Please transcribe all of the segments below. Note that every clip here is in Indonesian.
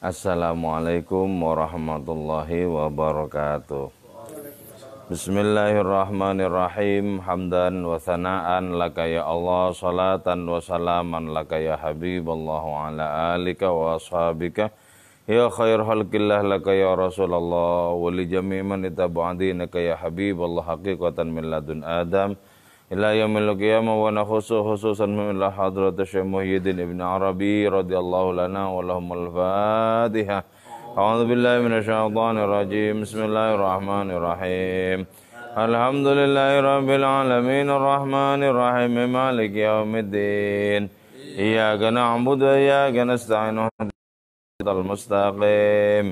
Assalamualaikum warahmatullahi wabarakatuh. Bismillahirrahmanirrahim. Hamdan wa sana'an laka ya Allah, salatan wa salaman laka ya Habib Allah ala alika wa ashabika. Ya khair halqillah laka ya Rasulullah wa li jami'i man itaba'dinaka ya Habiballah haqiqatan min ladun Adam. إلى يوم القيامة ونخص خصوصا من إلى حضرة الشيخ محي الدين ابن عربي رضي الله لنا ولهم الفاتحة أعوذ بالله من الشيطان الرجيم بسم الله الرحمن الرحيم الحمد لله رب العالمين الرحمن الرحيم مالك يوم الدين إياك نعبد وإياك نستعين المستقيم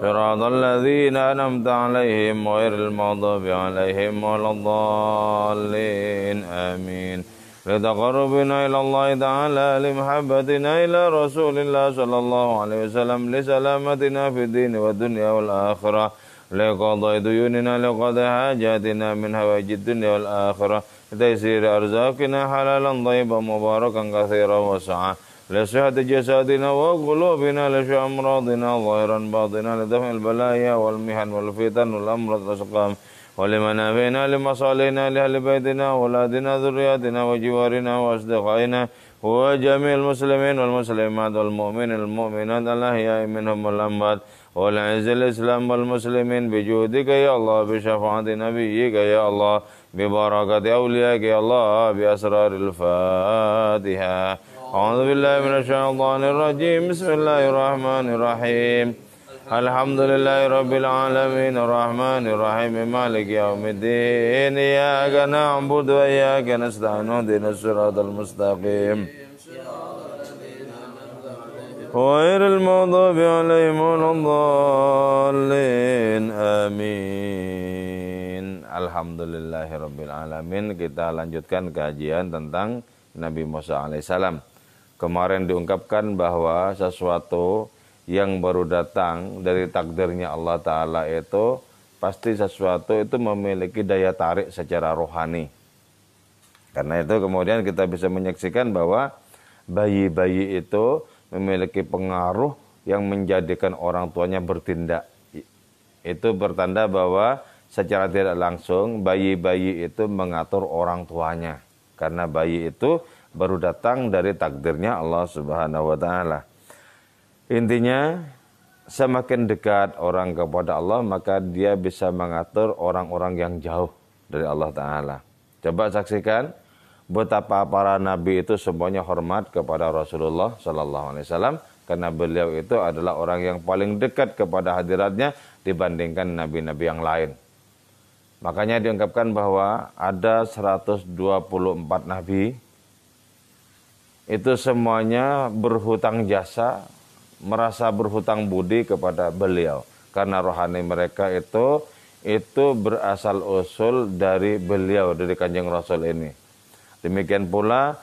صراط الذين أنعمت عليهم غير المغضوب عليهم ولا الضالين آمين لتقربنا إلى الله تعالى لمحبتنا إلى رسول الله صلى الله عليه وسلم لسلامتنا في الدين والدنيا والآخرة لقضاء ديوننا لقضاء حاجاتنا من هواج الدنيا والآخرة لتيسير أرزاقنا حلالا طيبا مباركا كثيرا وسعا لصحة جسدنا وقلوبنا لشو أمراضنا ظاهرا باطنا لدفع البلايا والمحن والفتن والأمراض والأسقام ولمنافعنا لمصالحنا لأهل بيتنا وأولادنا ذرياتنا وجوارنا وأصدقائنا وجميع المسلمين والمسلمات والمؤمنين الله الأحياء منهم والأموات والعز الإسلام والمسلمين بجهدك يا الله بشفاعة نبيك يا الله ببركة أوليائك يا الله بأسرار الفاتحة أعوذ بالله من الشيطان الرجيم بسم الله الرحمن الرحيم الحمد لله رب العالمين الرحمن الرحيم مالك يوم الدين إياك نعبد وإياك نستعين اهدنا الصراط المستقيم غير المغضوب عليهم ولا الضالين آمين Alhamdulillahirabbil alamin kita lanjutkan kajian tentang Nabi Musa alaihissalam Kemarin diungkapkan bahwa sesuatu yang baru datang dari takdirnya Allah Ta'ala itu pasti sesuatu itu memiliki daya tarik secara rohani. Karena itu kemudian kita bisa menyaksikan bahwa bayi-bayi itu memiliki pengaruh yang menjadikan orang tuanya bertindak. Itu bertanda bahwa secara tidak langsung bayi-bayi itu mengatur orang tuanya. Karena bayi itu baru datang dari takdirnya Allah Subhanahu wa taala. Intinya semakin dekat orang kepada Allah maka dia bisa mengatur orang-orang yang jauh dari Allah taala. Coba saksikan betapa para nabi itu semuanya hormat kepada Rasulullah sallallahu alaihi wasallam karena beliau itu adalah orang yang paling dekat kepada hadiratnya dibandingkan nabi-nabi yang lain. Makanya diungkapkan bahwa ada 124 nabi itu semuanya berhutang jasa, merasa berhutang budi kepada beliau. Karena rohani mereka itu itu berasal usul dari beliau dari Kanjeng Rasul ini. Demikian pula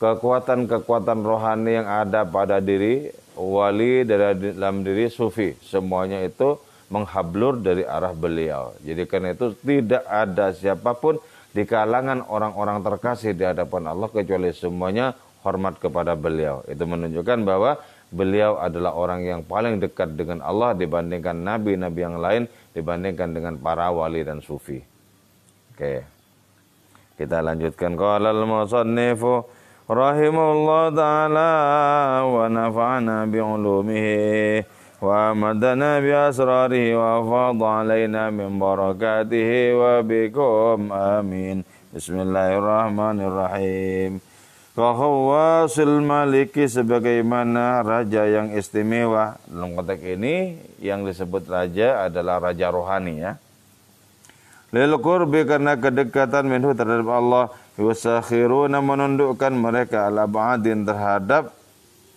kekuatan-kekuatan rohani yang ada pada diri wali dalam diri sufi semuanya itu menghablur dari arah beliau. Jadi karena itu tidak ada siapapun di kalangan orang-orang terkasih di hadapan Allah kecuali semuanya hormat kepada beliau. Itu menunjukkan bahwa beliau adalah orang yang paling dekat dengan Allah dibandingkan nabi-nabi yang lain, dibandingkan dengan para wali dan sufi. Oke. Okay. Kita lanjutkan qala al-musannifu rahimallahu taala wa nafa'ana bi ulumihi wa madana bi asrarihi wa fadha alaina min barakatihi wa bikum amin. Bismillahirrahmanirrahim. Wahawasil maliki sebagaimana raja yang istimewa. Dalam konteks ini yang disebut raja adalah raja rohani ya. Lil qurbi karena kedekatan minhu terhadap Allah. Yusakhiruna menundukkan mereka ala abadin terhadap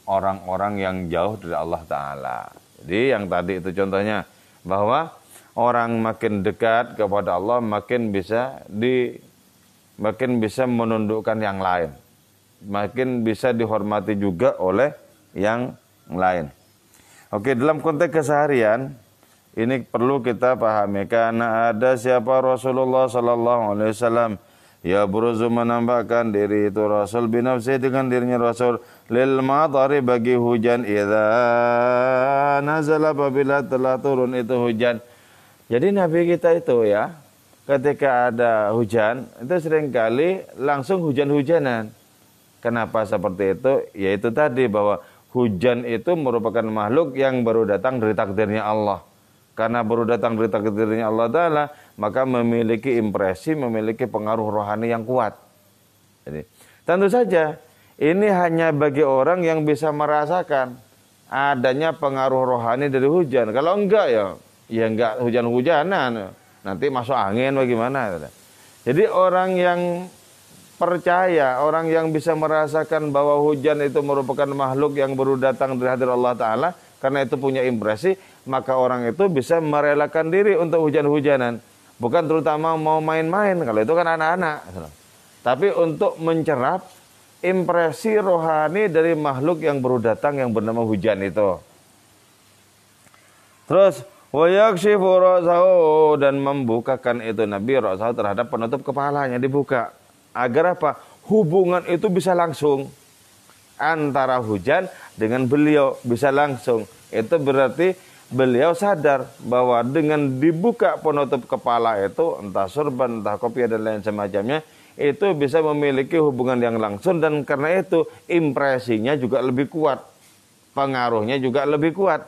orang-orang yang jauh dari Allah Ta'ala. Jadi yang tadi itu contohnya bahwa orang makin dekat kepada Allah makin bisa di makin bisa menundukkan yang lain makin bisa dihormati juga oleh yang lain. Oke, dalam konteks keseharian ini perlu kita pahami karena ada siapa Rasulullah sallallahu alaihi wasallam ya beruzu menambahkan diri itu Rasul bin binafsi dengan dirinya Rasul lil matari bagi hujan itu. nazala apabila telah turun itu hujan. Jadi Nabi kita itu ya ketika ada hujan itu seringkali langsung hujan-hujanan. Kenapa seperti itu? Yaitu tadi bahwa hujan itu merupakan makhluk yang baru datang dari takdirnya Allah. Karena baru datang dari takdirnya Allah Ta'ala, maka memiliki impresi, memiliki pengaruh rohani yang kuat. Jadi, tentu saja ini hanya bagi orang yang bisa merasakan adanya pengaruh rohani dari hujan. Kalau enggak ya, ya enggak hujan-hujanan. Nanti masuk angin bagaimana. Jadi orang yang percaya orang yang bisa merasakan bahwa hujan itu merupakan makhluk yang baru datang dari hadir Allah Ta'ala karena itu punya impresi maka orang itu bisa merelakan diri untuk hujan-hujanan bukan terutama mau main-main kalau itu kan anak-anak tapi untuk mencerap impresi rohani dari makhluk yang baru datang yang bernama hujan itu terus dan membukakan itu Nabi Rasul terhadap penutup kepalanya dibuka Agar apa? Hubungan itu bisa langsung antara hujan dengan beliau bisa langsung. Itu berarti beliau sadar bahwa dengan dibuka penutup kepala itu entah sorban, entah kopi dan lain semacamnya itu bisa memiliki hubungan yang langsung dan karena itu impresinya juga lebih kuat, pengaruhnya juga lebih kuat.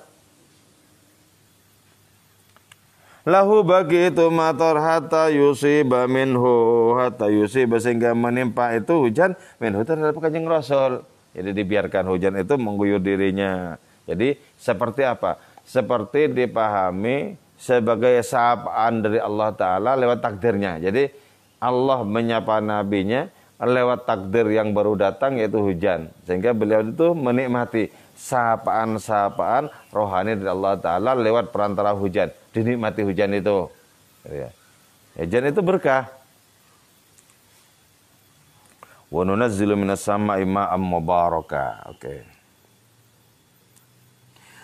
lahu bagi itu mator hatta yusiba minhu hatta yusiba sehingga menimpa itu hujan minhu terhadap kanjeng rasul jadi dibiarkan hujan itu mengguyur dirinya jadi seperti apa seperti dipahami sebagai sapaan dari Allah Ta'ala lewat takdirnya. Jadi Allah menyapa nabinya lewat takdir yang baru datang yaitu hujan. Sehingga beliau itu menikmati sapaan-sapaan rohani dari Allah Ta'ala lewat perantara hujan dinikmati hujan itu. Iya. Ya. Hujan itu berkah. Wa nunazzilu minas sama'i ma'am mubaraka. Oke.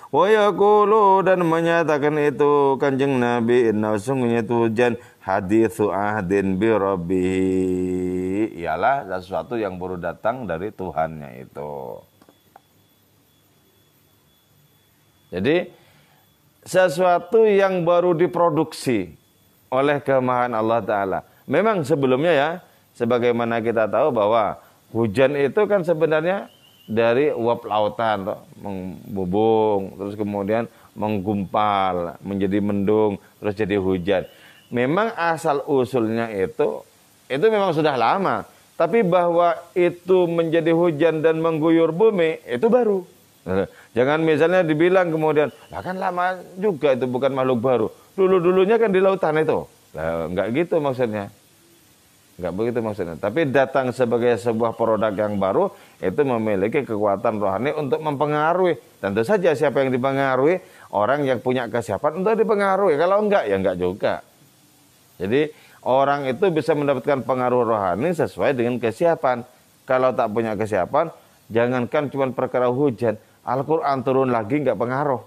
Wa yakulu dan menyatakan itu kanjeng Nabi Inna sungguhnya itu hujan hadithu ahdin bi rabbihi Ialah sesuatu yang baru datang dari Tuhannya itu Jadi sesuatu yang baru diproduksi oleh kemahan Allah Ta'ala. Memang sebelumnya ya, sebagaimana kita tahu bahwa hujan itu kan sebenarnya dari uap lautan, toh, mengbubung, terus kemudian menggumpal, menjadi mendung, terus jadi hujan. Memang asal usulnya itu, itu memang sudah lama. Tapi bahwa itu menjadi hujan dan mengguyur bumi, itu baru. Jangan misalnya dibilang kemudian, lah kan lama juga itu bukan makhluk baru. Dulu-dulunya kan di lautan itu. Lah, enggak gitu maksudnya. Enggak begitu maksudnya. Tapi datang sebagai sebuah produk yang baru itu memiliki kekuatan rohani untuk mempengaruhi. Tentu saja siapa yang dipengaruhi, orang yang punya kesiapan untuk dipengaruhi. Kalau enggak ya enggak juga. Jadi orang itu bisa mendapatkan pengaruh rohani sesuai dengan kesiapan. Kalau tak punya kesiapan, jangankan cuma perkara hujan, Al-Quran turun lagi nggak pengaruh.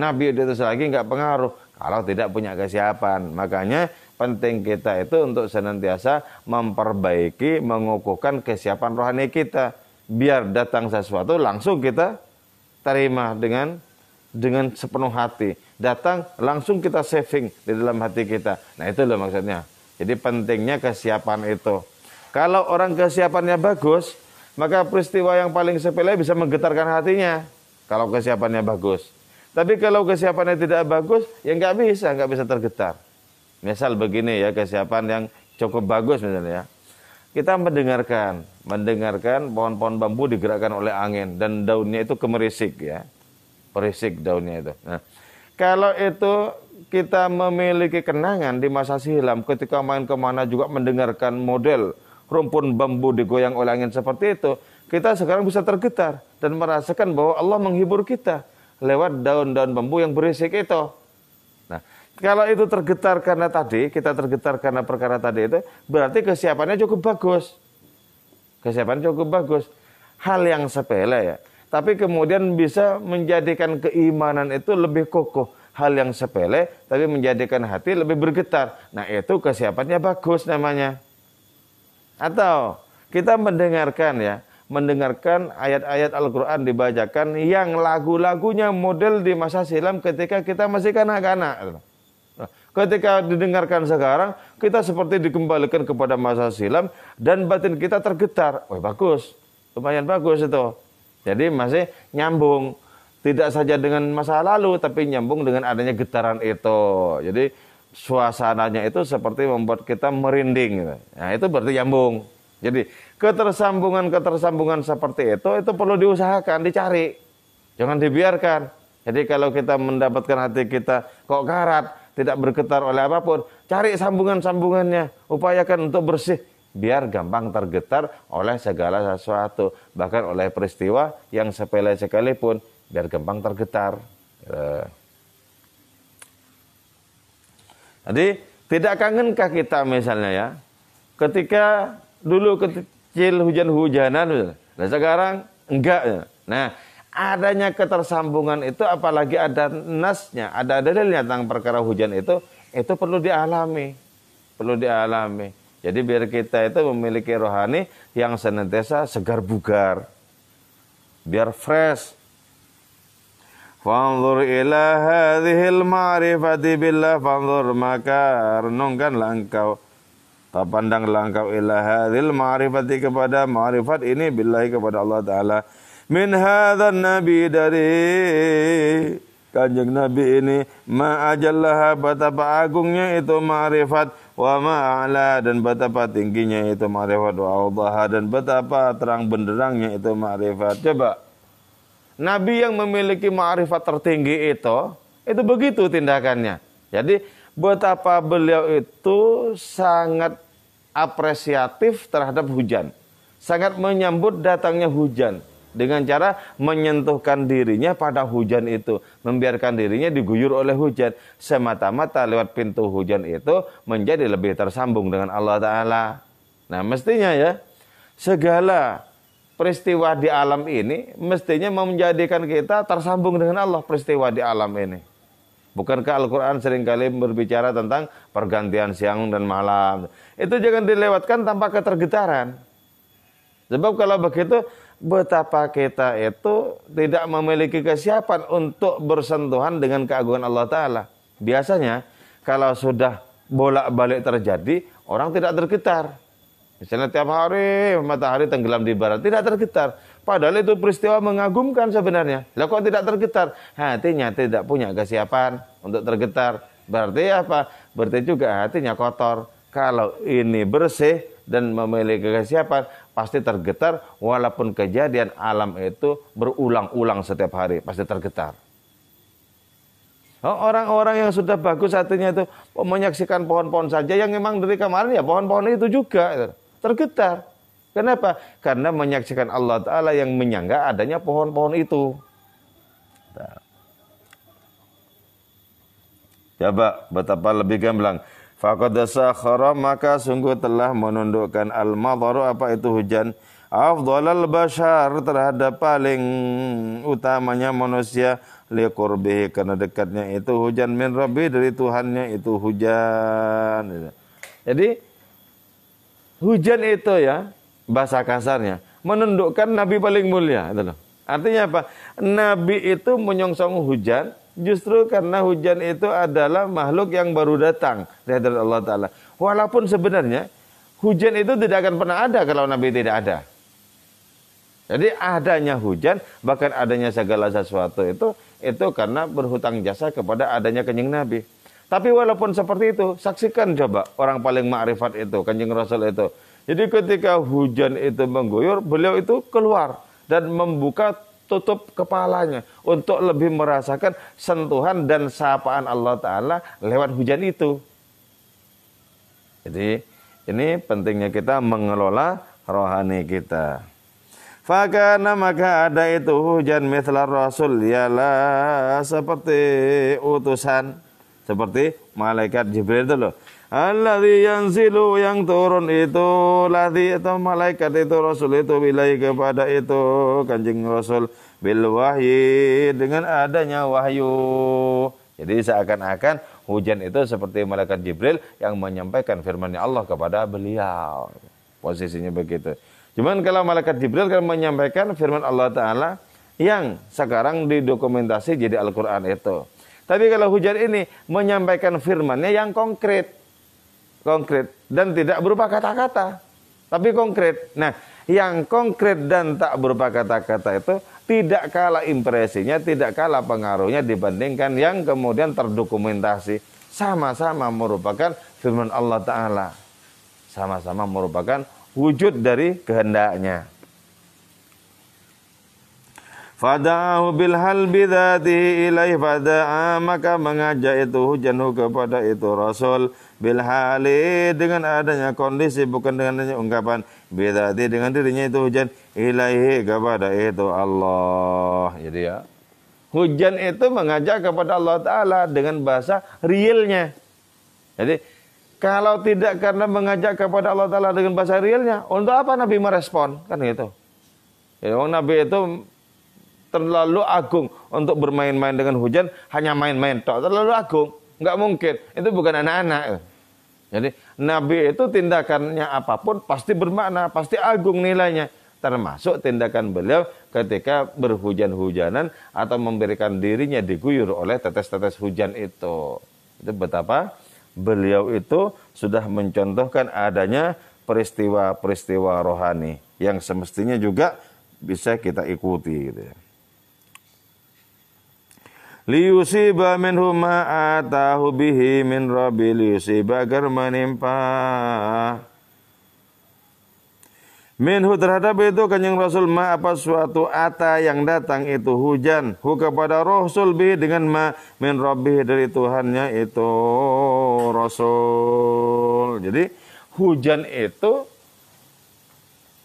Nabi diutus lagi nggak pengaruh. Kalau tidak punya kesiapan. Makanya penting kita itu untuk senantiasa memperbaiki, mengukuhkan kesiapan rohani kita. Biar datang sesuatu langsung kita terima dengan dengan sepenuh hati. Datang langsung kita saving di dalam hati kita. Nah itu loh maksudnya. Jadi pentingnya kesiapan itu. Kalau orang kesiapannya bagus, maka peristiwa yang paling sepele bisa menggetarkan hatinya kalau kesiapannya bagus. Tapi kalau kesiapannya tidak bagus, ya nggak bisa, nggak bisa tergetar. Misal begini ya, kesiapan yang cukup bagus misalnya. ya. Kita mendengarkan, mendengarkan pohon-pohon bambu digerakkan oleh angin dan daunnya itu kemerisik ya. Perisik daunnya itu. Nah, kalau itu kita memiliki kenangan di masa silam ketika main kemana juga mendengarkan model rumpun bambu digoyang oleh angin seperti itu, kita sekarang bisa tergetar dan merasakan bahwa Allah menghibur kita lewat daun-daun bambu yang berisik itu. Nah, kalau itu tergetar karena tadi, kita tergetar karena perkara tadi itu, berarti kesiapannya cukup bagus. Kesiapan cukup bagus. Hal yang sepele ya. Tapi kemudian bisa menjadikan keimanan itu lebih kokoh. Hal yang sepele, tapi menjadikan hati lebih bergetar. Nah, itu kesiapannya bagus namanya. Atau kita mendengarkan ya, mendengarkan ayat-ayat Al-Quran dibacakan yang lagu-lagunya model di masa silam ketika kita masih kanak-kanak. Ketika didengarkan sekarang, kita seperti dikembalikan kepada masa silam dan batin kita tergetar. Wah bagus, lumayan bagus itu. Jadi masih nyambung. Tidak saja dengan masa lalu, tapi nyambung dengan adanya getaran itu. Jadi suasananya itu seperti membuat kita merinding. Gitu. Nah, itu berarti nyambung. Jadi ketersambungan-ketersambungan seperti itu itu perlu diusahakan, dicari. Jangan dibiarkan. Jadi kalau kita mendapatkan hati kita kok karat, tidak bergetar oleh apapun, cari sambungan-sambungannya, upayakan untuk bersih biar gampang tergetar oleh segala sesuatu, bahkan oleh peristiwa yang sepele sekalipun biar gampang tergetar. Gitu. Jadi tidak kangenkah kita misalnya ya, ketika dulu kecil hujan-hujanan, nah sekarang enggak. Ya. Nah adanya ketersambungan itu apalagi ada nasnya, ada dalilnya tentang perkara hujan itu, itu perlu dialami. Perlu dialami. Jadi biar kita itu memiliki rohani yang senantiasa segar bugar. Biar fresh, Fanzur ila hadhil ma'rifati billah fanzur maka renungkanlah engkau tak pandanglah engkau ila hadhil ma'rifati kepada ma'rifat ini billahi kepada Allah taala min hadzal nabi dari kanjeng nabi ini ma'ajallah betapa agungnya itu ma'rifat wa ma'ala dan betapa tingginya itu ma'rifat wa dan betapa terang benderangnya itu ma'rifat coba Nabi yang memiliki ma'rifat tertinggi itu, itu begitu tindakannya. Jadi betapa beliau itu sangat apresiatif terhadap hujan. Sangat menyambut datangnya hujan. Dengan cara menyentuhkan dirinya pada hujan itu. Membiarkan dirinya diguyur oleh hujan. Semata-mata lewat pintu hujan itu menjadi lebih tersambung dengan Allah Ta'ala. Nah mestinya ya, segala peristiwa di alam ini mestinya menjadikan kita tersambung dengan Allah peristiwa di alam ini. Bukankah Al-Quran seringkali berbicara tentang pergantian siang dan malam. Itu jangan dilewatkan tanpa ketergetaran. Sebab kalau begitu betapa kita itu tidak memiliki kesiapan untuk bersentuhan dengan keagungan Allah Ta'ala. Biasanya kalau sudah bolak-balik terjadi, orang tidak tergetar. Misalnya tiap hari matahari tenggelam di barat, tidak tergetar. Padahal itu peristiwa mengagumkan sebenarnya. Lah kok tidak tergetar? Hatinya tidak punya kesiapan untuk tergetar. Berarti apa? Berarti juga hatinya kotor. Kalau ini bersih dan memiliki kesiapan, pasti tergetar walaupun kejadian alam itu berulang-ulang setiap hari. Pasti tergetar. Oh, orang-orang yang sudah bagus hatinya itu menyaksikan pohon-pohon saja yang memang dari kemarin ya pohon-pohon itu juga. Gitu tergetar. Kenapa? Karena menyaksikan Allah Ta'ala yang menyangga adanya pohon-pohon itu. Coba betapa lebih gamblang. Fakadasa khara maka sungguh telah menundukkan al madharu apa itu hujan afdalal bashar terhadap paling utamanya manusia liqurbihi karena dekatnya itu hujan min rabbi dari Tuhannya itu hujan. Jadi Hujan itu ya, bahasa kasarnya, menundukkan nabi paling mulia. Itu loh. Artinya apa? Nabi itu menyongsong hujan, justru karena hujan itu adalah makhluk yang baru datang dari Allah Ta'ala. Walaupun sebenarnya hujan itu tidak akan pernah ada kalau Nabi tidak ada. Jadi adanya hujan, bahkan adanya segala sesuatu itu, itu karena berhutang jasa kepada adanya kenyang Nabi. Tapi walaupun seperti itu, saksikan coba orang paling ma'rifat itu, Kanjeng Rasul itu. Jadi ketika hujan itu mengguyur, beliau itu keluar dan membuka tutup kepalanya untuk lebih merasakan sentuhan dan sapaan Allah Ta'ala lewat hujan itu. Jadi ini pentingnya kita mengelola rohani kita. Fakana maka ada itu hujan mithlar rasul ialah seperti utusan. Seperti malaikat Jibril itu loh. Allah yang silu yang turun itu lati atau malaikat itu Rasul itu wilayah kepada itu kanjeng Rasul bil wahyi dengan adanya wahyu. Jadi seakan-akan hujan itu seperti malaikat Jibril yang menyampaikan firman Allah kepada beliau. Posisinya begitu. Cuman kalau malaikat Jibril kan menyampaikan firman Allah Ta'ala yang sekarang didokumentasi jadi Al-Quran itu. Tapi kalau hujan ini menyampaikan firmannya yang konkret. Konkret dan tidak berupa kata-kata. Tapi konkret. Nah, yang konkret dan tak berupa kata-kata itu tidak kalah impresinya, tidak kalah pengaruhnya dibandingkan yang kemudian terdokumentasi. Sama-sama merupakan firman Allah Ta'ala. Sama-sama merupakan wujud dari kehendaknya. Fada'ahu bil hal dhatihi ilaih fada'a maka mengajak itu hujanhu kepada itu Rasul bil dengan adanya kondisi bukan dengan adanya ungkapan bidhati dengan dirinya itu hujan ilaihi kepada itu Allah jadi ya hujan itu mengajak kepada Allah Ta'ala dengan bahasa realnya jadi kalau tidak karena mengajak kepada Allah Ta'ala dengan bahasa realnya untuk apa Nabi merespon kan gitu ya, Nabi itu terlalu agung untuk bermain-main dengan hujan, hanya main-main tok. Terlalu agung, nggak mungkin. Itu bukan anak-anak. Jadi nabi itu tindakannya apapun pasti bermakna, pasti agung nilainya. Termasuk tindakan beliau ketika berhujan-hujanan atau memberikan dirinya diguyur oleh tetes-tetes hujan itu. Itu betapa beliau itu sudah mencontohkan adanya peristiwa-peristiwa rohani yang semestinya juga bisa kita ikuti gitu ya liyusiba minhu ma atahu bihi min rabbi liyusiba agar menimpa Minhu terhadap itu kanjeng Rasul ma apa suatu ata yang datang itu hujan hu kepada Rasul bi dengan ma min Rabbi dari Tuhannya itu Rasul. Jadi hujan itu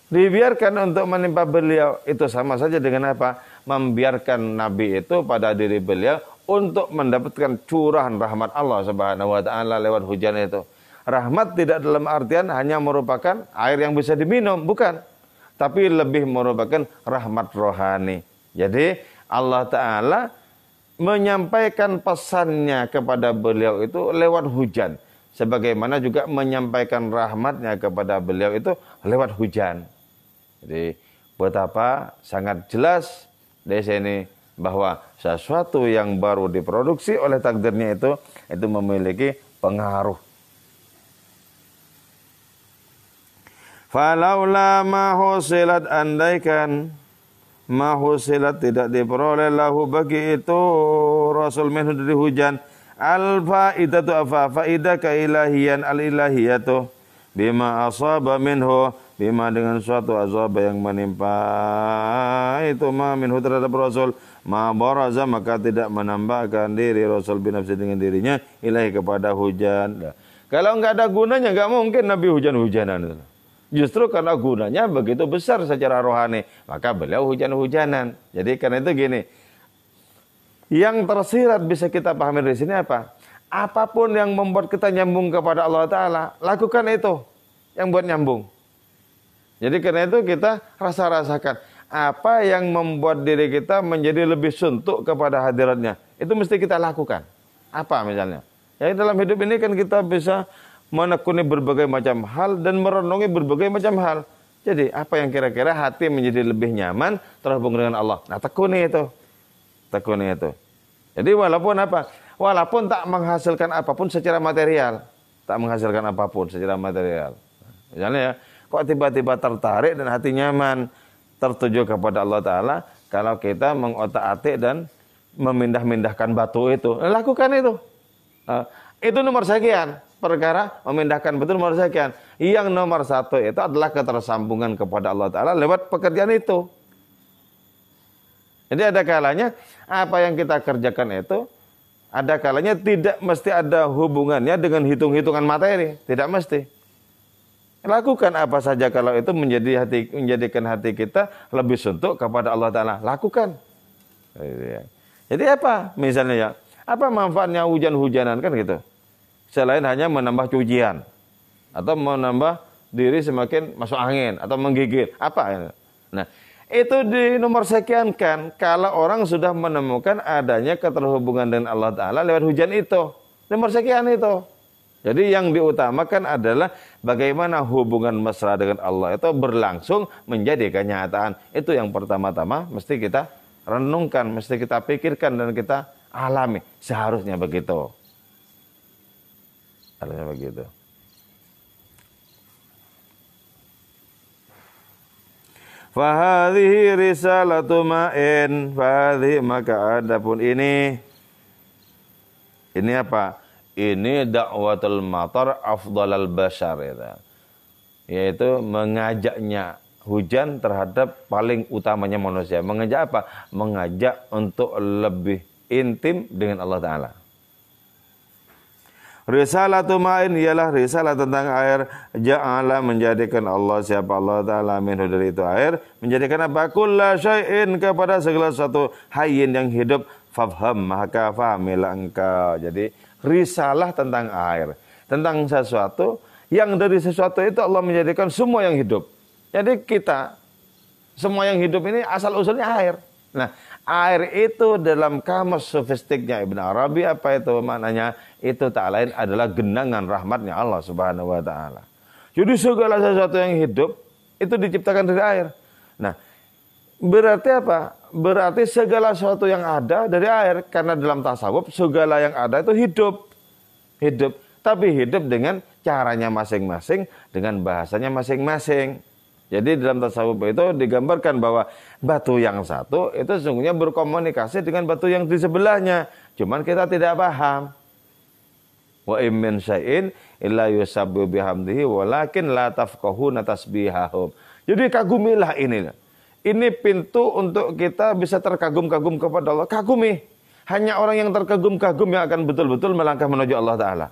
dibiarkan untuk menimpa beliau itu sama saja dengan apa? membiarkan Nabi itu pada diri beliau untuk mendapatkan curahan rahmat Allah Subhanahu wa taala lewat hujan itu. Rahmat tidak dalam artian hanya merupakan air yang bisa diminum, bukan. Tapi lebih merupakan rahmat rohani. Jadi Allah taala menyampaikan pesannya kepada beliau itu lewat hujan sebagaimana juga menyampaikan rahmatnya kepada beliau itu lewat hujan. Jadi betapa sangat jelas di sini bahwa sesuatu yang baru diproduksi oleh takdirnya itu itu memiliki pengaruh. Falaula mahusilat andaikan mahusilat tidak diperoleh lahu bagi itu Rasul minhu dari hujan al faidatu afa faidah keilahian al ilahiyatu bima asaba minhu bima dengan suatu azab yang menimpa itu ma minhu terhadap Rasul ma baraza maka tidak menambahkan diri Rasul bin nafsi dengan dirinya ilahi kepada hujan kalau enggak ada gunanya enggak mungkin Nabi hujan-hujanan justru karena gunanya begitu besar secara rohani maka beliau hujan-hujanan jadi karena itu gini yang tersirat bisa kita pahami di sini apa apapun yang membuat kita nyambung kepada Allah Ta'ala lakukan itu yang buat nyambung jadi karena itu kita rasa-rasakan apa yang membuat diri kita menjadi lebih suntuk kepada hadiratnya. Itu mesti kita lakukan. Apa misalnya? Ya dalam hidup ini kan kita bisa menekuni berbagai macam hal dan merenungi berbagai macam hal. Jadi apa yang kira-kira hati menjadi lebih nyaman terhubung dengan Allah. Nah tekuni itu. Tekuni itu. Jadi walaupun apa? Walaupun tak menghasilkan apapun secara material. Tak menghasilkan apapun secara material. Misalnya ya, Kok tiba-tiba tertarik dan hati nyaman tertuju kepada Allah Ta'ala kalau kita mengotak-atik dan memindah-mindahkan batu itu. Lakukan itu. Uh, itu nomor sekian. Perkara memindahkan betul nomor sekian. Yang nomor satu itu adalah ketersambungan kepada Allah Ta'ala lewat pekerjaan itu. Jadi ada kalanya apa yang kita kerjakan itu ada kalanya tidak mesti ada hubungannya dengan hitung-hitungan materi, tidak mesti. Lakukan apa saja kalau itu menjadi hati, menjadikan hati kita lebih suntuk kepada Allah Ta'ala. Lakukan. Jadi apa? Misalnya ya, apa manfaatnya hujan-hujanan kan gitu? Selain hanya menambah cucian. Atau menambah diri semakin masuk angin. Atau menggigit. Apa? Nah, itu di nomor sekian kan kalau orang sudah menemukan adanya keterhubungan dengan Allah Ta'ala lewat hujan itu. Nomor sekian itu. Jadi yang diutamakan adalah bagaimana hubungan mesra dengan Allah itu berlangsung menjadi kenyataan. Itu yang pertama-tama mesti kita renungkan, mesti kita pikirkan dan kita alami. Seharusnya begitu. Seharusnya begitu. Fahadihi risalatu ma'in. maka adapun ini. Ini apa? ini dakwatul matar afdalal bashar ya. Kan? yaitu mengajaknya hujan terhadap paling utamanya manusia mengajak apa mengajak untuk lebih intim dengan Allah taala Risalah tu main ialah risalah tentang air. Ja'ala menjadikan Allah siapa Allah Ta'ala minhu dari itu air. Menjadikan apa? Kulla syai'in kepada segala sesuatu hayin yang hidup. Fafham maka fahamilah engkau. Jadi risalah tentang air, tentang sesuatu yang dari sesuatu itu Allah menjadikan semua yang hidup. Jadi kita semua yang hidup ini asal usulnya air. Nah, air itu dalam kamus sofistiknya Ibn Arabi apa itu maknanya? Itu tak lain adalah genangan rahmatnya Allah Subhanahu wa taala. Jadi segala sesuatu yang hidup itu diciptakan dari air. Nah, berarti apa? berarti segala sesuatu yang ada dari air karena dalam tasawuf segala yang ada itu hidup hidup tapi hidup dengan caranya masing-masing dengan bahasanya masing-masing jadi dalam tasawuf itu digambarkan bahwa batu yang satu itu sesungguhnya berkomunikasi dengan batu yang di sebelahnya cuman kita tidak paham wa immin syai'in illa yusabbihu bihamdihi walakin la tafqahuna tasbihahum jadi kagumilah inilah ini pintu untuk kita bisa terkagum-kagum kepada Allah. Kagumi. Hanya orang yang terkagum-kagum yang akan betul-betul melangkah menuju Allah Ta'ala.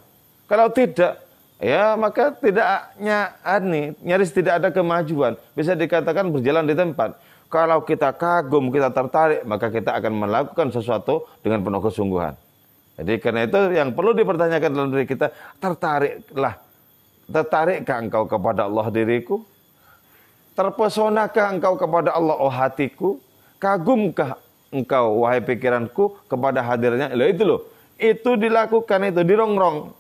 Kalau tidak, ya maka tidaknya ini nyaris tidak ada kemajuan. Bisa dikatakan berjalan di tempat. Kalau kita kagum, kita tertarik, maka kita akan melakukan sesuatu dengan penuh kesungguhan. Jadi karena itu yang perlu dipertanyakan dalam diri kita, tertariklah. Tertarikkah engkau kepada Allah diriku? Terpesonakah engkau kepada Allah, oh hatiku? Kagumkah engkau, wahai pikiranku, kepada hadirnya? Loh itu loh. Itu dilakukan, itu dirongrong.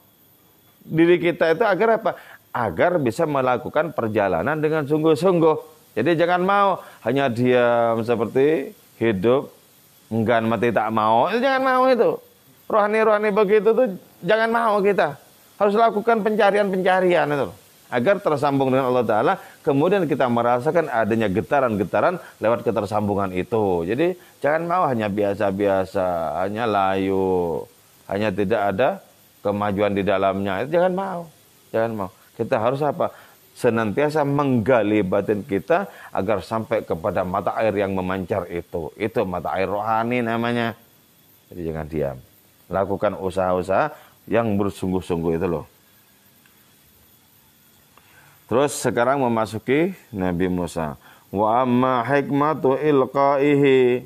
Diri kita itu agar apa? Agar bisa melakukan perjalanan dengan sungguh-sungguh. Jadi jangan mau hanya diam seperti hidup enggan mati tak mau. Itu jangan mau itu. Rohani-rohani begitu tuh jangan mau kita. Harus lakukan pencarian-pencarian itu. Loh agar tersambung dengan Allah Ta'ala, kemudian kita merasakan adanya getaran-getaran lewat ketersambungan itu. Jadi jangan mau hanya biasa-biasa, hanya layu, hanya tidak ada kemajuan di dalamnya. Itu jangan mau, jangan mau. Kita harus apa? Senantiasa menggali batin kita agar sampai kepada mata air yang memancar itu. Itu mata air rohani namanya. Jadi jangan diam. Lakukan usaha-usaha yang bersungguh-sungguh itu loh. Terus sekarang memasuki Nabi Musa. Wa amma hikmatu ilqaihi.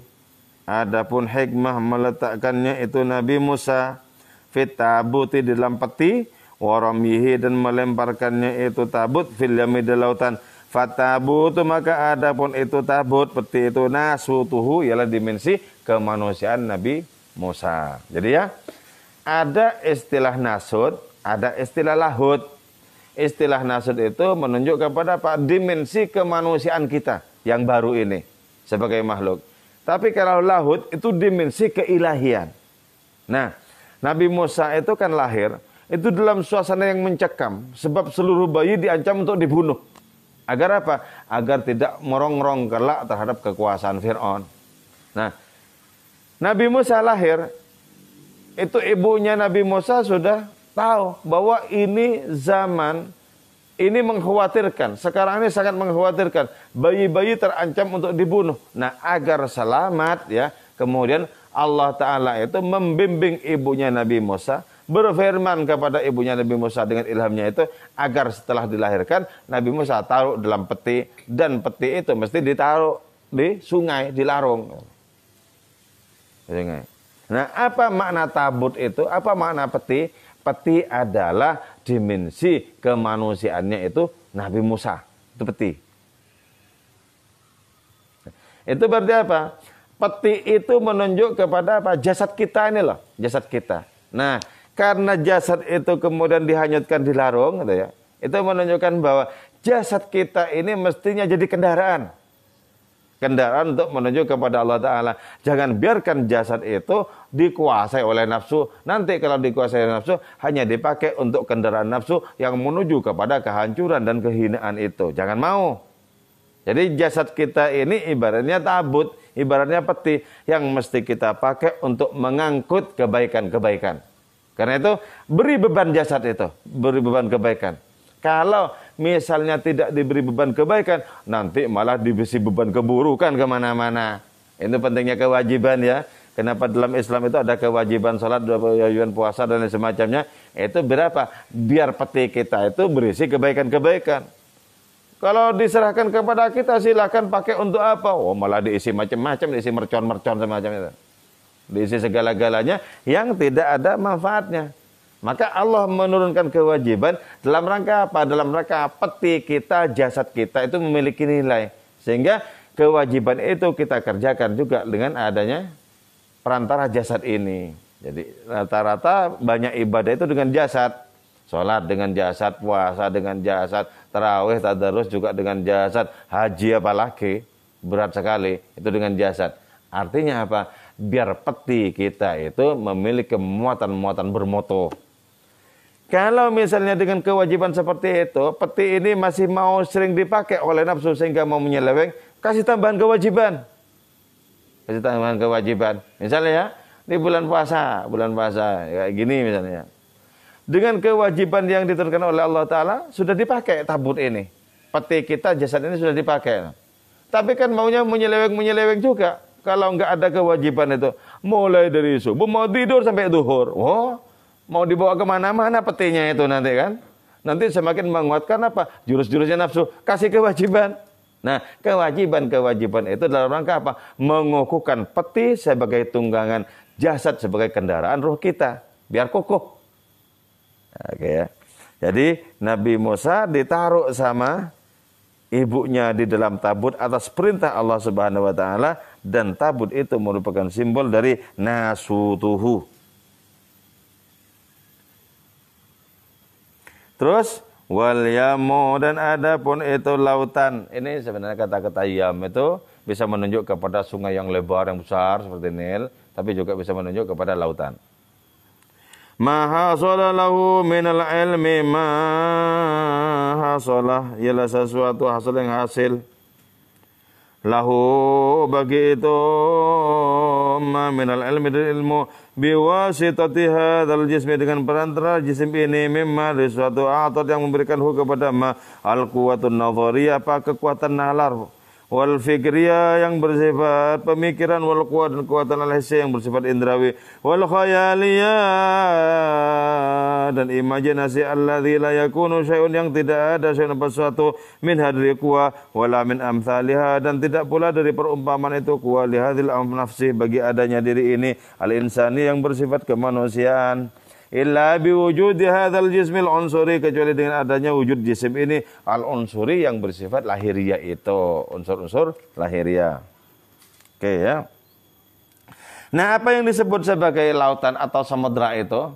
Adapun hikmah meletakkannya itu Nabi Musa fit tabuti di dalam peti waramihi dan melemparkannya itu tabut fil yami di lautan. Fatabutu maka adapun itu tabut peti itu nasutuhu ialah dimensi kemanusiaan Nabi Musa. Jadi ya, ada istilah nasut, ada istilah lahud istilah nasut itu menunjuk kepada apa? Dimensi kemanusiaan kita yang baru ini sebagai makhluk. Tapi kalau lahut itu dimensi keilahian. Nah, Nabi Musa itu kan lahir itu dalam suasana yang mencekam sebab seluruh bayi diancam untuk dibunuh. Agar apa? Agar tidak merongrong kelak terhadap kekuasaan Fir'aun. Nah, Nabi Musa lahir, itu ibunya Nabi Musa sudah tahu bahwa ini zaman ini mengkhawatirkan. Sekarang ini sangat mengkhawatirkan. Bayi-bayi terancam untuk dibunuh. Nah, agar selamat ya. Kemudian Allah Ta'ala itu membimbing ibunya Nabi Musa berfirman kepada ibunya Nabi Musa dengan ilhamnya itu agar setelah dilahirkan Nabi Musa taruh dalam peti dan peti itu mesti ditaruh di sungai di larung Nah apa makna tabut itu apa makna peti peti adalah dimensi kemanusiaannya itu Nabi Musa. Itu peti. Itu berarti apa? Peti itu menunjuk kepada apa? Jasad kita ini loh, jasad kita. Nah, karena jasad itu kemudian dihanyutkan di larung gitu ya. Itu menunjukkan bahwa jasad kita ini mestinya jadi kendaraan kendaraan untuk menuju kepada Allah Ta'ala. Jangan biarkan jasad itu dikuasai oleh nafsu. Nanti kalau dikuasai oleh nafsu, hanya dipakai untuk kendaraan nafsu yang menuju kepada kehancuran dan kehinaan itu. Jangan mau. Jadi jasad kita ini ibaratnya tabut, ibaratnya peti yang mesti kita pakai untuk mengangkut kebaikan-kebaikan. Karena itu beri beban jasad itu, beri beban kebaikan. Kalau misalnya tidak diberi beban kebaikan, nanti malah diberi beban keburukan kemana-mana. Itu pentingnya kewajiban ya. Kenapa dalam Islam itu ada kewajiban sholat, kewajiban puasa dan semacamnya? Itu berapa? Biar peti kita itu berisi kebaikan-kebaikan. Kalau diserahkan kepada kita silahkan pakai untuk apa? Oh malah diisi macam-macam, diisi mercon-mercon semacam itu. Diisi segala-galanya yang tidak ada manfaatnya. Maka Allah menurunkan kewajiban dalam rangka apa? Dalam rangka peti kita, jasad kita itu memiliki nilai. Sehingga kewajiban itu kita kerjakan juga dengan adanya perantara jasad ini. Jadi rata-rata banyak ibadah itu dengan jasad. Sholat dengan jasad, puasa dengan jasad, terawih, tadarus juga dengan jasad, haji apalagi berat sekali itu dengan jasad. Artinya apa? Biar peti kita itu memiliki muatan-muatan bermoto. Kalau misalnya dengan kewajiban seperti itu, peti ini masih mau sering dipakai oleh nafsu sehingga mau menyeleweng, kasih tambahan kewajiban. Kasih tambahan kewajiban. Misalnya ya, ini bulan puasa, bulan puasa ya, kayak gini misalnya. Dengan kewajiban yang diturunkan oleh Allah Ta'ala, sudah dipakai tabut ini. Peti kita, jasad ini sudah dipakai. Tapi kan maunya menyeleweng-menyeleweng juga. Kalau nggak ada kewajiban itu. Mulai dari subuh, mau tidur sampai duhur. Oh, Mau dibawa kemana-mana petinya itu nanti kan. Nanti semakin menguatkan apa? Jurus-jurusnya nafsu. Kasih kewajiban. Nah, kewajiban-kewajiban itu dalam rangka apa? Mengukuhkan peti sebagai tunggangan jasad sebagai kendaraan ruh kita. Biar kokoh. Oke ya. Jadi Nabi Musa ditaruh sama ibunya di dalam tabut atas perintah Allah Subhanahu wa taala dan tabut itu merupakan simbol dari nasutuhu. Terus wal yamu dan adapun itu lautan. Ini sebenarnya kata-kata yam itu bisa menunjuk kepada sungai yang lebar yang besar seperti Nil, tapi juga bisa menunjuk kepada lautan. Maha lahu minal ilmi maha solah ialah sesuatu hasil yang hasil lahu bagi itu ma minal ilmi dari ilmu biwasitati hadal jismi dengan perantara jisim ini mimma dari suatu atat yang memberikan hu kepada ma al kuwatun nadhariyah apa kekuatan nalar wal fikriya yang bersifat pemikiran wal kuat dan kekuatan al yang bersifat indrawi wal khayaliya dan imajinasi alladzi la yakunu syai'un yang tidak ada syai'un apa suatu min hadri kuwa wala min amsalihha dan tidak pula dari perumpamaan itu kuwa li am nafsi bagi adanya diri ini al insani yang bersifat kemanusiaan illa biwujudi hadzal jismil unsuri kecuali dengan adanya wujud jism ini al unsuri yang bersifat lahiriah itu unsur-unsur lahiriah oke okay, ya nah apa yang disebut sebagai lautan atau samudra itu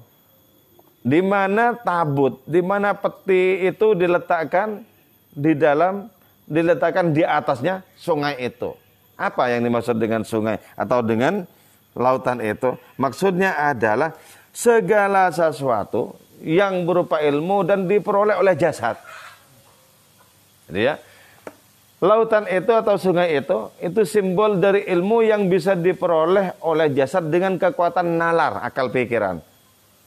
di mana tabut, di mana peti itu diletakkan di dalam diletakkan di atasnya sungai itu. Apa yang dimaksud dengan sungai atau dengan lautan itu? Maksudnya adalah segala sesuatu yang berupa ilmu dan diperoleh oleh jasad. Jadi ya, lautan itu atau sungai itu itu simbol dari ilmu yang bisa diperoleh oleh jasad dengan kekuatan nalar, akal pikiran.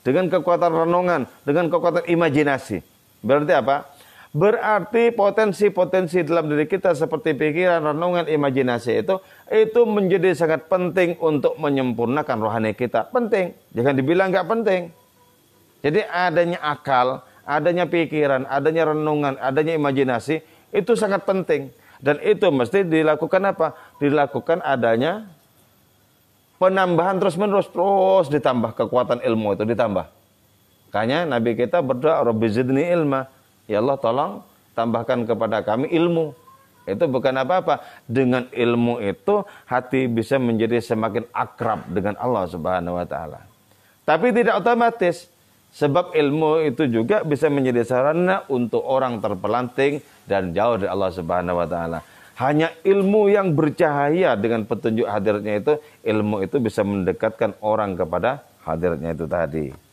Dengan kekuatan renungan, dengan kekuatan imajinasi. Berarti apa? Berarti potensi-potensi dalam diri kita seperti pikiran, renungan, imajinasi itu itu menjadi sangat penting untuk menyempurnakan rohani kita. Penting, jangan dibilang nggak penting. Jadi adanya akal, adanya pikiran, adanya renungan, adanya imajinasi itu sangat penting dan itu mesti dilakukan apa? Dilakukan adanya penambahan terus-menerus terus ditambah kekuatan ilmu itu ditambah. Makanya Nabi kita berdoa Rabbi zidni ilma Ya Allah tolong tambahkan kepada kami ilmu. Itu bukan apa-apa. Dengan ilmu itu hati bisa menjadi semakin akrab dengan Allah Subhanahu wa taala. Tapi tidak otomatis sebab ilmu itu juga bisa menjadi sarana untuk orang terpelanting dan jauh dari Allah Subhanahu wa taala. Hanya ilmu yang bercahaya dengan petunjuk hadirnya itu, ilmu itu bisa mendekatkan orang kepada hadirnya itu tadi.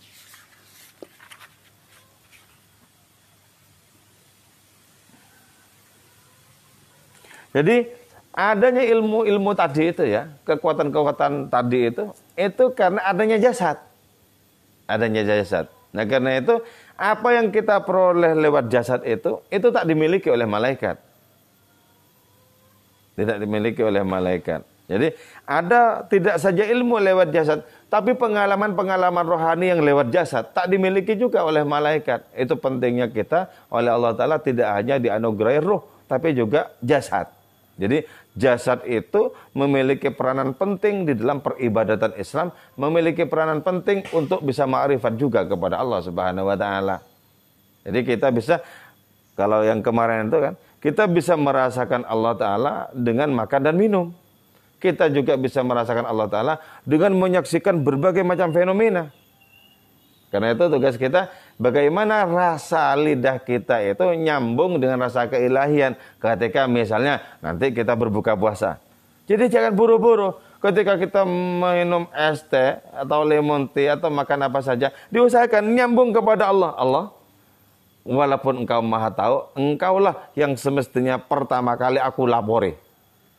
Jadi adanya ilmu-ilmu tadi itu ya, kekuatan-kekuatan tadi itu, itu karena adanya jasad. Adanya jasad. Nah karena itu apa yang kita peroleh lewat jasad itu, itu tak dimiliki oleh malaikat. Tidak dimiliki oleh malaikat. Jadi ada tidak saja ilmu lewat jasad, tapi pengalaman-pengalaman rohani yang lewat jasad tak dimiliki juga oleh malaikat. Itu pentingnya kita oleh Allah Ta'ala tidak hanya dianugerahi ruh, tapi juga jasad. Jadi jasad itu memiliki peranan penting di dalam peribadatan Islam, memiliki peranan penting untuk bisa ma'rifat juga kepada Allah Subhanahu wa taala. Jadi kita bisa kalau yang kemarin itu kan, kita bisa merasakan Allah taala dengan makan dan minum. Kita juga bisa merasakan Allah taala dengan menyaksikan berbagai macam fenomena. Karena itu tugas kita bagaimana rasa lidah kita itu nyambung dengan rasa keilahian ketika misalnya nanti kita berbuka puasa. Jadi jangan buru-buru ketika kita minum es teh atau lemon tea atau makan apa saja diusahakan nyambung kepada Allah. Allah walaupun engkau maha tahu, engkaulah yang semestinya pertama kali aku lapori.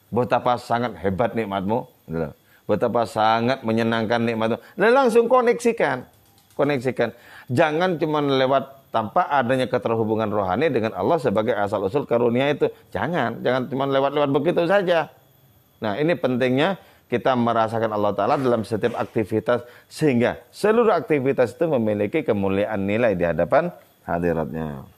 Betapa sangat hebat nikmatmu, gitu betapa sangat menyenangkan nikmatmu. Dan langsung koneksikan koneksikan. Jangan cuma lewat tanpa adanya keterhubungan rohani dengan Allah sebagai asal usul karunia itu. Jangan, jangan cuma lewat-lewat begitu saja. Nah, ini pentingnya kita merasakan Allah Ta'ala dalam setiap aktivitas sehingga seluruh aktivitas itu memiliki kemuliaan nilai di hadapan hadiratnya.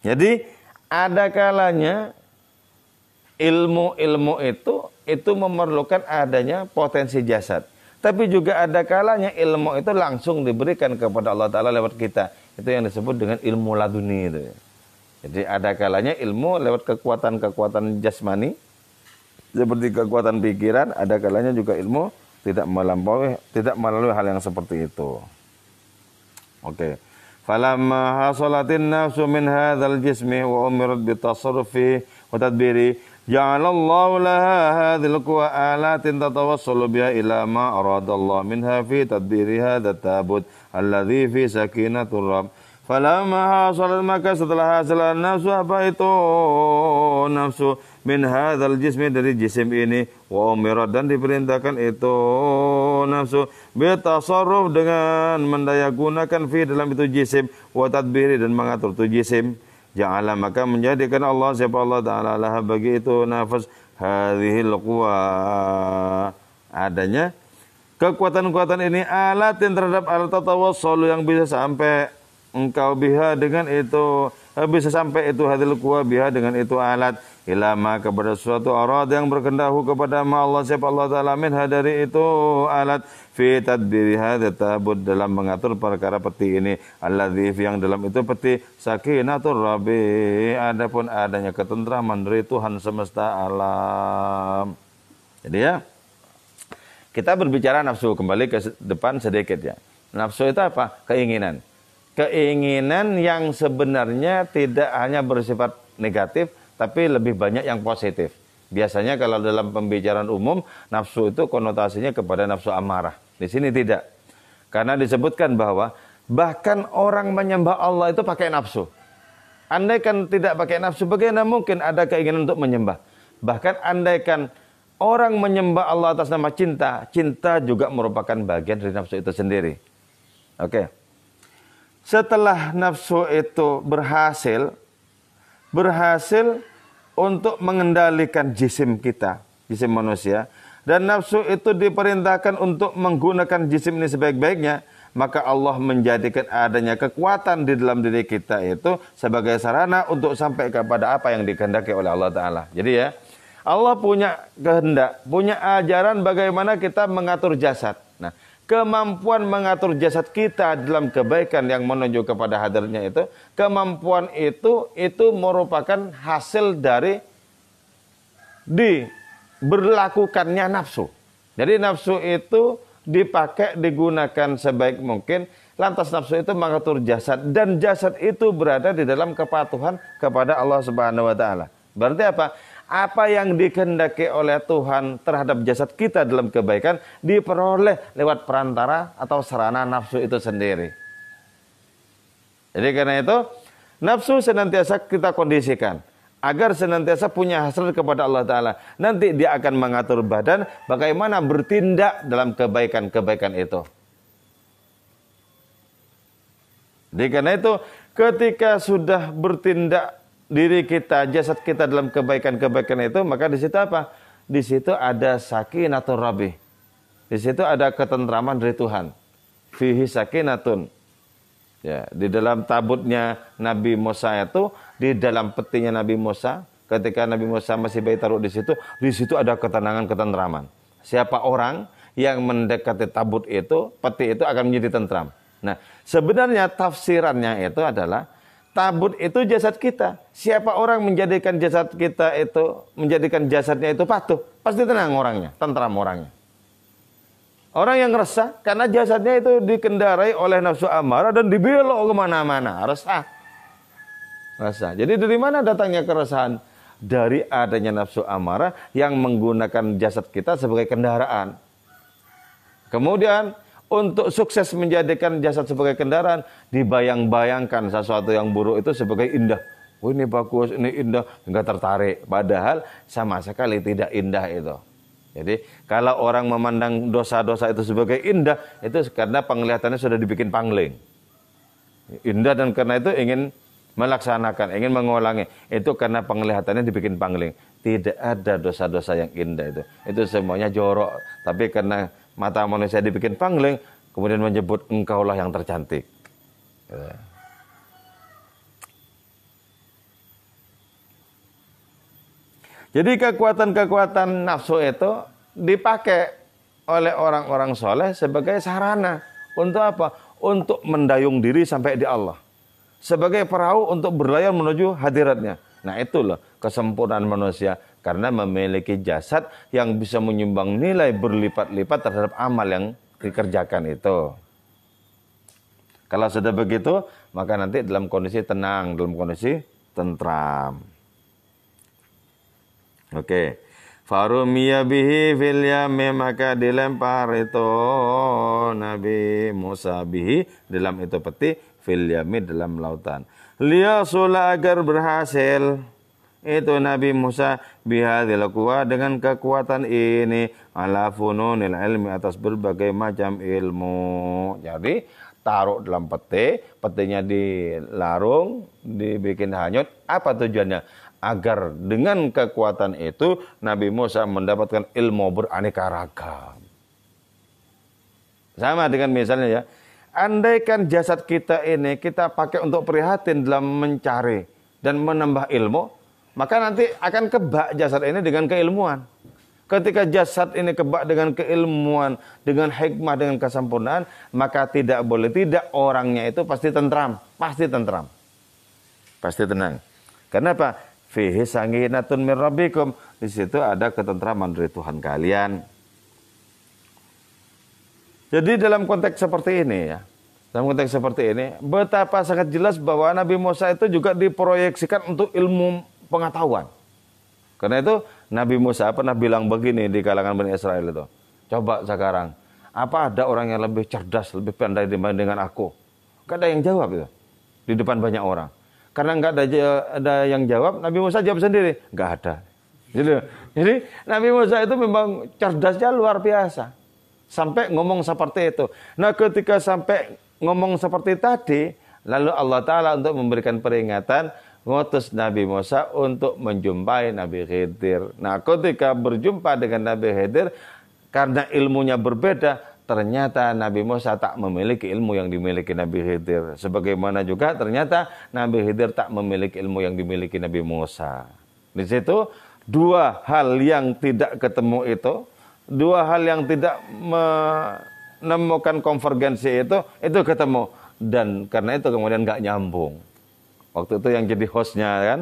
Jadi ada kalanya ilmu-ilmu itu itu memerlukan adanya potensi jasad. Tapi juga ada kalanya ilmu itu langsung diberikan kepada Allah Ta'ala lewat kita. Itu yang disebut dengan ilmu laduni itu. Ya. Jadi ada kalanya ilmu lewat kekuatan-kekuatan jasmani. Seperti kekuatan pikiran, ada kalanya juga ilmu tidak melampaui, tidak melalui hal yang seperti itu. Oke. Falamma hasalatin nafsu min hadzal jismi wa umirat bitasarrufi wa tadbiri Ja'alallahu laha hadhil quwa alatin tatawassalu biha ila ma aradallahu minha fi tadbiri hadha tabut alladhi fi sakinatul rab. Falamma hasalat maka setelah hasil nafsu apa itu nafsu min hadzal jismi dari jisim ini wa umirat dan diperintahkan itu nafsu bitasarruf dengan mendaya gunakan fi dalam itu jisim wa tadbiri dan mengatur itu jisim Ja'ala maka menjadikan Allah siapa Allah Ta'ala lah bagi itu nafas hadhil quwa adanya kekuatan-kekuatan ini alat yang terhadap alat tawassul yang bisa sampai engkau biha dengan itu bisa sampai itu hadil kuwa biha dengan itu alat ilama kepada suatu arad yang berkendahu kepada ma Allah siapa Allah taala min hadari itu alat fi tadbiri hadza dalam mengatur perkara peti ini alladzi yang dalam itu peti sakinatur rabbi adapun adanya ketentraman dari Tuhan semesta alam jadi ya kita berbicara nafsu kembali ke depan sedikit ya nafsu itu apa keinginan keinginan yang sebenarnya tidak hanya bersifat negatif, tapi lebih banyak yang positif. Biasanya kalau dalam pembicaraan umum, nafsu itu konotasinya kepada nafsu amarah. Di sini tidak. Karena disebutkan bahwa bahkan orang menyembah Allah itu pakai nafsu. Andaikan tidak pakai nafsu, bagaimana mungkin ada keinginan untuk menyembah? Bahkan andaikan orang menyembah Allah atas nama cinta, cinta juga merupakan bagian dari nafsu itu sendiri. Oke. Okay setelah nafsu itu berhasil berhasil untuk mengendalikan jisim kita, jisim manusia dan nafsu itu diperintahkan untuk menggunakan jisim ini sebaik-baiknya, maka Allah menjadikan adanya kekuatan di dalam diri kita itu sebagai sarana untuk sampai kepada apa yang dikehendaki oleh Allah taala. Jadi ya, Allah punya kehendak, punya ajaran bagaimana kita mengatur jasad kemampuan mengatur jasad kita dalam kebaikan yang menuju kepada hadirnya itu, kemampuan itu itu merupakan hasil dari diberlakukannya nafsu. Jadi nafsu itu dipakai digunakan sebaik mungkin lantas nafsu itu mengatur jasad dan jasad itu berada di dalam kepatuhan kepada Allah Subhanahu wa taala. Berarti apa? apa yang dikehendaki oleh Tuhan terhadap jasad kita dalam kebaikan diperoleh lewat perantara atau sarana nafsu itu sendiri. Jadi karena itu nafsu senantiasa kita kondisikan agar senantiasa punya hasil kepada Allah Ta'ala. Nanti dia akan mengatur badan bagaimana bertindak dalam kebaikan-kebaikan itu. Jadi karena itu ketika sudah bertindak diri kita, jasad kita dalam kebaikan-kebaikan itu, maka di situ apa? Di situ ada sakinatur rabi. Di situ ada ketentraman dari Tuhan. Fihi sakinatun. Ya, di dalam tabutnya Nabi Musa itu, di dalam petinya Nabi Musa, ketika Nabi Musa masih bayi taruh di situ, di situ ada ketenangan, ketentraman. Siapa orang yang mendekati tabut itu, peti itu akan menjadi tentram. Nah, sebenarnya tafsirannya itu adalah Tabut itu jasad kita. Siapa orang menjadikan jasad kita itu, menjadikan jasadnya itu patuh, pasti tenang orangnya, tentram orangnya. Orang yang resah karena jasadnya itu dikendarai oleh nafsu amarah dan dibelok kemana-mana, resah. Resah. Jadi dari mana datangnya keresahan? Dari adanya nafsu amarah yang menggunakan jasad kita sebagai kendaraan. Kemudian untuk sukses menjadikan jasad sebagai kendaraan, dibayang-bayangkan sesuatu yang buruk itu sebagai indah. Oh ini bagus, ini indah, enggak tertarik. Padahal sama sekali tidak indah itu. Jadi kalau orang memandang dosa-dosa itu sebagai indah, itu karena penglihatannya sudah dibikin pangling. Indah dan karena itu ingin melaksanakan, ingin mengulangi. Itu karena penglihatannya dibikin pangling. Tidak ada dosa-dosa yang indah itu. Itu semuanya jorok. Tapi karena mata manusia dibikin pangling, kemudian menyebut engkaulah yang tercantik. Jadi kekuatan-kekuatan nafsu itu dipakai oleh orang-orang soleh sebagai sarana untuk apa? Untuk mendayung diri sampai di Allah. Sebagai perahu untuk berlayar menuju hadiratnya. Nah itulah kesempurnaan manusia karena memiliki jasad yang bisa menyumbang nilai berlipat-lipat terhadap amal yang dikerjakan itu. Kalau sudah begitu, maka nanti dalam kondisi tenang, dalam kondisi tentram. Oke. Farumiya bihi fil yami maka dilempar itu Nabi Musa bihi dalam itu peti fil yami dalam lautan. Liya agar berhasil itu Nabi Musa bihadil kuat dengan kekuatan ini ala fununil ilmi atas berbagai macam ilmu. Jadi taruh dalam peti, petinya dilarung, dibikin hanyut. Apa tujuannya? Agar dengan kekuatan itu Nabi Musa mendapatkan ilmu beraneka ragam. Sama dengan misalnya ya, andaikan jasad kita ini kita pakai untuk prihatin dalam mencari dan menambah ilmu, maka nanti akan kebak jasad ini dengan keilmuan. Ketika jasad ini kebak dengan keilmuan, dengan hikmah, dengan kesempurnaan, maka tidak boleh tidak orangnya itu pasti tentram, pasti tentram. Pasti tenang. Kenapa? Fihi sanginatun min rabbikum. Di situ ada ketentraman dari Tuhan kalian. Jadi dalam konteks seperti ini ya, dalam konteks seperti ini, betapa sangat jelas bahwa Nabi Musa itu juga diproyeksikan untuk ilmu pengetahuan. Karena itu Nabi Musa pernah bilang begini di kalangan Bani Israel itu. Coba sekarang, apa ada orang yang lebih cerdas, lebih pandai dibandingkan dengan aku? Gak ada yang jawab itu. Di depan banyak orang. Karena nggak ada, ada yang jawab, Nabi Musa jawab sendiri. Nggak ada. Jadi, jadi Nabi Musa itu memang cerdasnya luar biasa. Sampai ngomong seperti itu. Nah ketika sampai ngomong seperti tadi, lalu Allah Ta'ala untuk memberikan peringatan, ngutus Nabi Musa untuk menjumpai Nabi Khidir. Nah, ketika berjumpa dengan Nabi Khidir, karena ilmunya berbeda, ternyata Nabi Musa tak memiliki ilmu yang dimiliki Nabi Khidir. Sebagaimana juga ternyata Nabi Khidir tak memiliki ilmu yang dimiliki Nabi Musa. Di situ dua hal yang tidak ketemu itu, dua hal yang tidak menemukan konvergensi itu, itu ketemu. Dan karena itu kemudian nggak nyambung. Waktu itu yang jadi hostnya kan,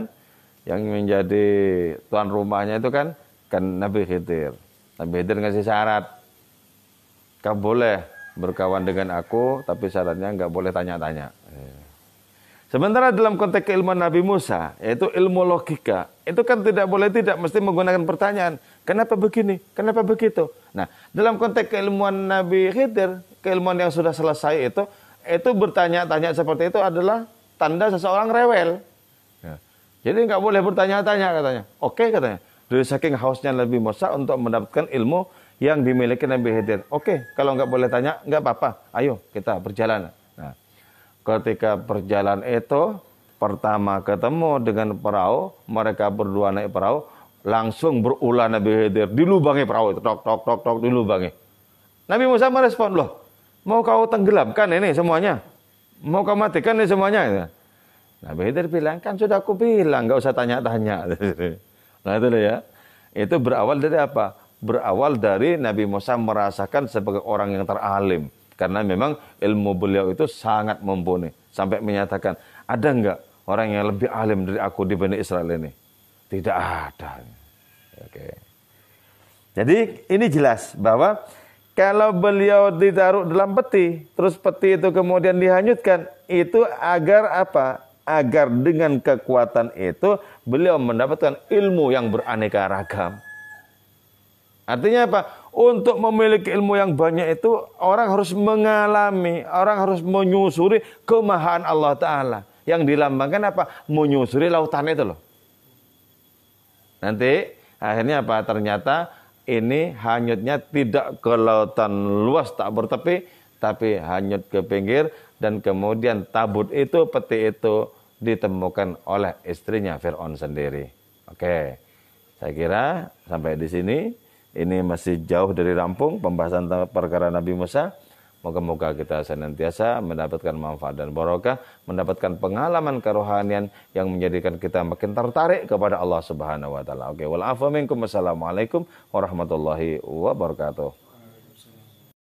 yang menjadi tuan rumahnya itu kan kan Nabi Khidir. Nabi Khidir ngasih syarat. kau boleh berkawan dengan aku, tapi syaratnya nggak boleh tanya-tanya. Sementara dalam konteks keilmuan Nabi Musa, yaitu ilmu logika, itu kan tidak boleh tidak, mesti menggunakan pertanyaan. Kenapa begini? Kenapa begitu? Nah, dalam konteks keilmuan Nabi Khidir, keilmuan yang sudah selesai itu, itu bertanya-tanya seperti itu adalah tanda seseorang rewel. Ya. Jadi nggak boleh bertanya-tanya katanya. Oke okay, katanya. Dari saking hausnya Nabi Musa untuk mendapatkan ilmu yang dimiliki Nabi Khidir. Oke, okay, kalau nggak boleh tanya, nggak apa-apa. Ayo kita berjalan. Nah, ketika berjalan itu, pertama ketemu dengan perahu, mereka berdua naik perahu, langsung berulah Nabi Khidir. Dilubangi perahu itu, tok, tok, tok, tok, dilubangi. Nabi Musa merespon, loh, mau kau tenggelamkan ini semuanya? Mau kau matikan nih semuanya. Nabi Nah, bilang, kan sudah aku bilang, nggak usah tanya-tanya. nah, itu ya. Itu berawal dari apa? Berawal dari Nabi Musa merasakan sebagai orang yang teralim. Karena memang ilmu beliau itu sangat mumpuni. Sampai menyatakan, ada nggak orang yang lebih alim dari aku di Bani Israel ini? Tidak ada. Oke. Jadi ini jelas bahwa kalau beliau ditaruh dalam peti, terus peti itu kemudian dihanyutkan, itu agar apa? Agar dengan kekuatan itu beliau mendapatkan ilmu yang beraneka ragam. Artinya apa? Untuk memiliki ilmu yang banyak itu orang harus mengalami, orang harus menyusuri kemahaan Allah Ta'ala. Yang dilambangkan apa? Menyusuri lautan itu loh. Nanti akhirnya apa? Ternyata ini hanyutnya tidak ke lautan luas tak bertepi, tapi hanyut ke pinggir dan kemudian tabut itu, peti itu ditemukan oleh istrinya Fir'aun sendiri. Oke, saya kira sampai di sini. Ini masih jauh dari rampung pembahasan perkara Nabi Musa. Moga-moga kita senantiasa mendapatkan manfaat dan barokah, mendapatkan pengalaman kerohanian yang menjadikan kita makin tertarik kepada Allah Subhanahu wa taala. Oke, wal afu minkum. Wassalamualaikum warahmatullahi wabarakatuh.